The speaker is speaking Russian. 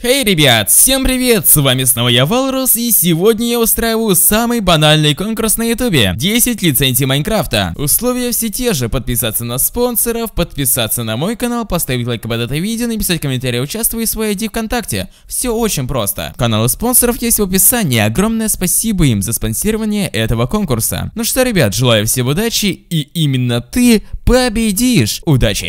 Хей, hey, ребят, всем привет, с вами снова я, Валрус, и сегодня я устраиваю самый банальный конкурс на ютубе. 10 лицензий Майнкрафта. Условия все те же, подписаться на спонсоров, подписаться на мой канал, поставить лайк под это видео, написать комментарий, участвуй в своей ID ВКонтакте. Все очень просто. Каналы спонсоров есть в описании, огромное спасибо им за спонсирование этого конкурса. Ну что, ребят, желаю всем удачи, и именно ты победишь. Удачи!